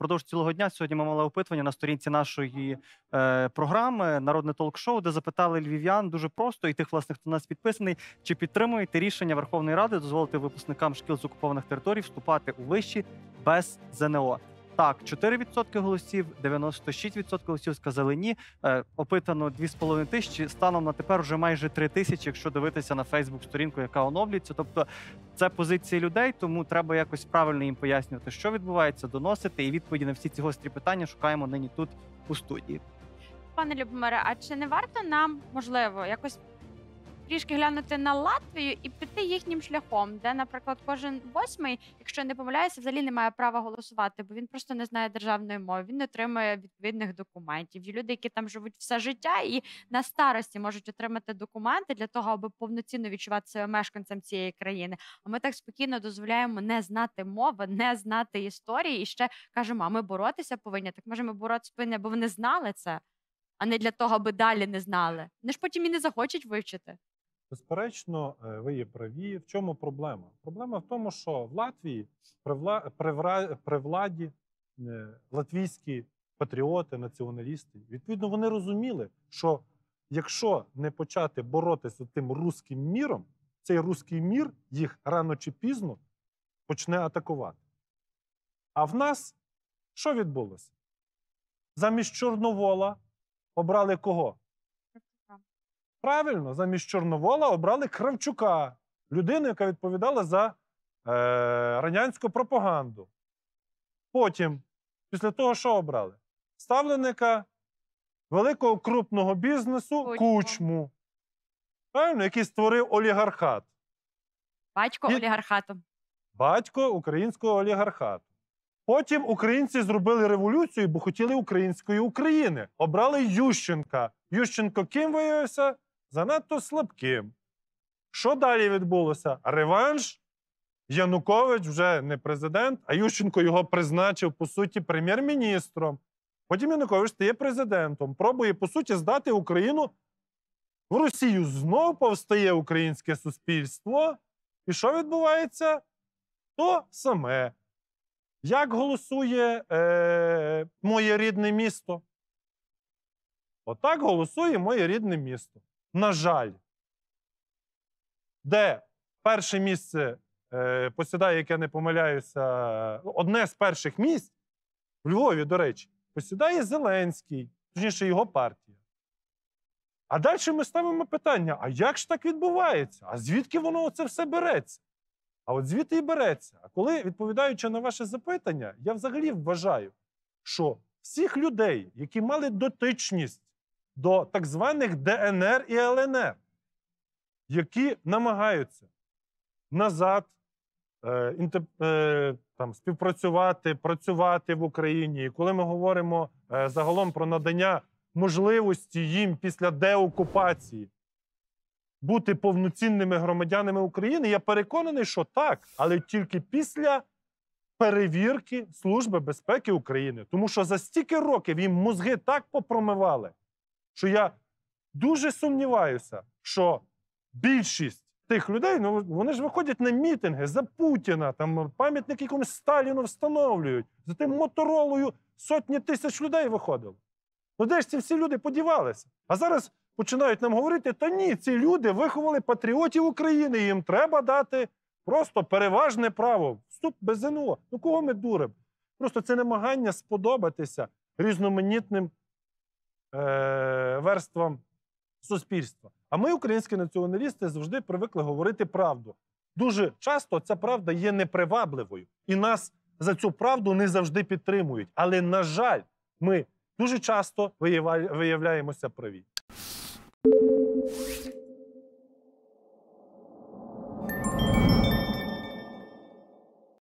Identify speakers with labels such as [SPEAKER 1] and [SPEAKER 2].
[SPEAKER 1] Продовж цілого дня сьогодні ми мали опитування на сторінці нашої е, програми Народне ток-шоу, де запитали львів'ян дуже просто і тих, власних хто нас підписаний, чи підтримуєте рішення Верховної Ради дозволити випускникам шкіл з окупованих територій вступати у вищі без ЗНО так, 4% голосів, 96% голосів сказали ні. Е, Опитано 2,5 тисячі. Станом на тепер вже майже 3 тисячі, якщо дивитися на Фейсбук-сторінку, яка оновлюється. Тобто це позиції людей, тому треба якось правильно їм пояснювати, що відбувається, доносити і відповіді на всі ці гострі питання шукаємо нині тут у студії.
[SPEAKER 2] Пане Любомире, а чи не варто нам можливо якось трішки глянути на Латвію і піти їхнім шляхом, де, наприклад, кожен восьмий, якщо не помиляюся, взагалі не має права голосувати, бо він просто не знає державної мови, він не отримує відповідних документів. Є люди, які там живуть все життя, і на старості можуть отримати документи для того, аби повноцінно відчувати себе мешканцем цієї країни. А ми так спокійно дозволяємо не знати мови, не знати історії і ще кажемо, а ми боротися повинні. Так може, ми боротися повинні, бо вони знали це. А не для того, аби далі не знали. Вони ж потім і не захочуть вивчити.
[SPEAKER 3] Безперечно, е, ви є праві. В чому проблема? Проблема в тому, що в Латвії при, владі е, латвійські патріоти, націоналісти відповідно вони розуміли, що якщо не почати боротися з тим руським міром, цей руський мір їх рано чи пізно почне атакувати. А в нас що відбулося? Замість Чорновола обрали кого? Правильно, замість Чорновола обрали Кравчука, людину, яка відповідала за е, радянську пропаганду. Потім, після того, що обрали? Ставленника великого крупного бізнесу Кучму, Кучму правильно, який створив олігархат.
[SPEAKER 2] Батько І... олігархату.
[SPEAKER 3] Батько українського олігархату. Потім українці зробили революцію, бо хотіли української України. Обрали Ющенка. Ющенко ким виявився? занадто слабким. Що далі відбулося? Реванш. Янукович вже не президент, а Ющенко його призначив, по суті, прем'єр-міністром. Потім Янукович стає президентом, пробує, по суті, здати Україну в Росію. знову повстає українське суспільство. І що відбувається? То саме. Як голосує е, моє рідне місто? Отак голосує моє рідне місто на жаль, де перше місце е, посідає, як я не помиляюся, ну, одне з перших місць в Львові, до речі, посідає Зеленський, точніше його партія. А далі ми ставимо питання: а як ж так відбувається? А звідки воно це все береться? А от звідти і береться. А коли, відповідаючи на ваше запитання, я взагалі вважаю, що всіх людей, які мали дотичність до так званих ДНР і ЛНР, які намагаються назад е, е, там, співпрацювати, працювати в Україні. І коли ми говоримо е, загалом про надання можливості їм після деокупації. Бути повноцінними громадянами України, я переконаний, що так, але тільки після перевірки Служби безпеки України, тому що за стільки років їм мозги так попромивали, що я дуже сумніваюся, що більшість тих людей, ну вони ж виходять на мітинги за Путіна, там пам'ятник якомусь Сталіну встановлюють, за тим моторолою сотні тисяч людей виходило. Ну де ж ці всі люди подівалися? А зараз починають нам говорити: та ні, ці люди виховали патріотів України, їм треба дати просто переважне право, вступ без ЗНО. Ну кого ми дуримо? Просто це намагання сподобатися різноманітним Е, верствам суспільства. А ми, українські націоналісти, завжди привикли говорити правду. Дуже часто ця правда є непривабливою, і нас за цю правду не завжди підтримують. Але, на жаль, ми дуже часто виявляємося праві.